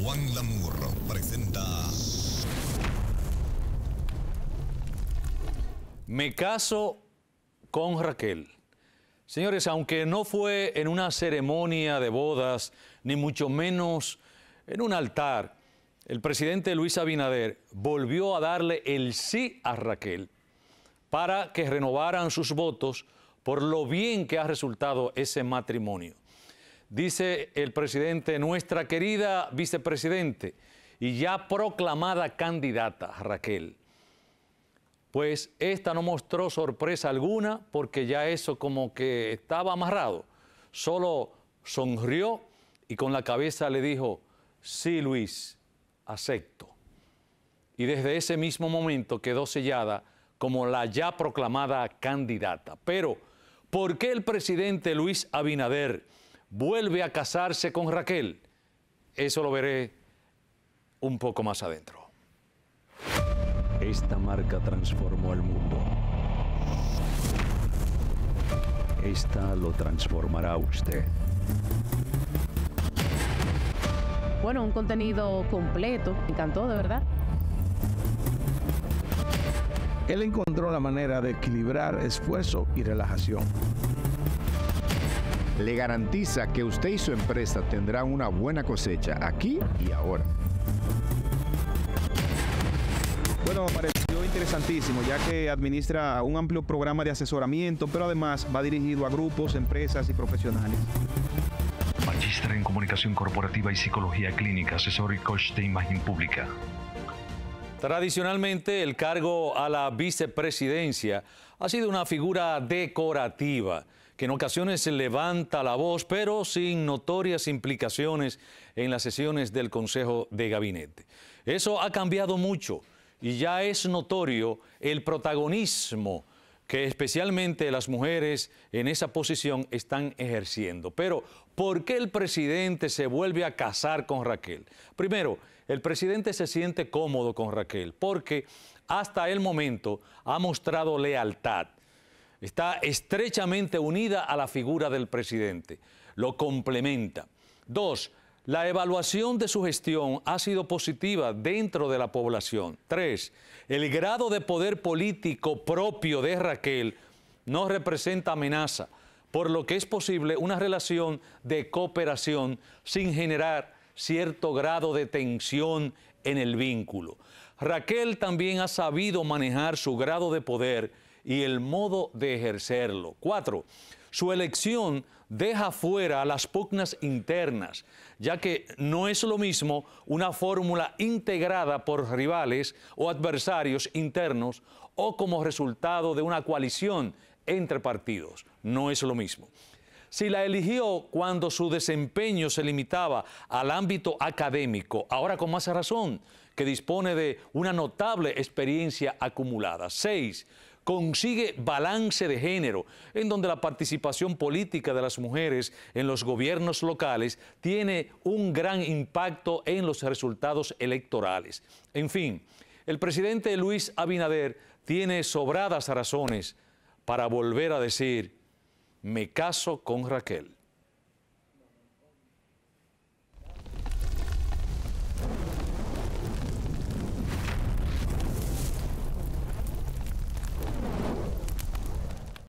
Juan Lamur presenta. Me caso con Raquel. Señores, aunque no fue en una ceremonia de bodas, ni mucho menos en un altar, el presidente Luis Abinader volvió a darle el sí a Raquel para que renovaran sus votos por lo bien que ha resultado ese matrimonio dice el presidente, nuestra querida vicepresidente y ya proclamada candidata, Raquel. Pues esta no mostró sorpresa alguna porque ya eso como que estaba amarrado. Solo sonrió y con la cabeza le dijo, sí Luis, acepto. Y desde ese mismo momento quedó sellada como la ya proclamada candidata. Pero, ¿por qué el presidente Luis Abinader? vuelve a casarse con Raquel. Eso lo veré un poco más adentro. Esta marca transformó el mundo. Esta lo transformará usted. Bueno, un contenido completo. Me encantó, de verdad. Él encontró la manera de equilibrar esfuerzo y relajación le garantiza que usted y su empresa tendrán una buena cosecha aquí y ahora. Bueno, me pareció interesantísimo, ya que administra un amplio programa de asesoramiento, pero además va dirigido a grupos, empresas y profesionales. Magistra en Comunicación Corporativa y Psicología Clínica, asesor y coach de imagen pública. Tradicionalmente, el cargo a la vicepresidencia ha sido una figura decorativa que en ocasiones se levanta la voz, pero sin notorias implicaciones en las sesiones del Consejo de Gabinete. Eso ha cambiado mucho y ya es notorio el protagonismo que especialmente las mujeres en esa posición están ejerciendo. Pero, ¿por qué el presidente se vuelve a casar con Raquel? Primero, el presidente se siente cómodo con Raquel porque hasta el momento ha mostrado lealtad está estrechamente unida a la figura del presidente, lo complementa. Dos, la evaluación de su gestión ha sido positiva dentro de la población. Tres, el grado de poder político propio de Raquel no representa amenaza, por lo que es posible una relación de cooperación sin generar cierto grado de tensión en el vínculo. Raquel también ha sabido manejar su grado de poder y el modo de ejercerlo. Cuatro, su elección deja fuera las pugnas internas, ya que no es lo mismo una fórmula integrada por rivales o adversarios internos o como resultado de una coalición entre partidos. No es lo mismo. Si la eligió cuando su desempeño se limitaba al ámbito académico, ahora con más razón, que dispone de una notable experiencia acumulada. Seis, consigue balance de género, en donde la participación política de las mujeres en los gobiernos locales tiene un gran impacto en los resultados electorales. En fin, el presidente Luis Abinader tiene sobradas razones para volver a decir, me caso con Raquel.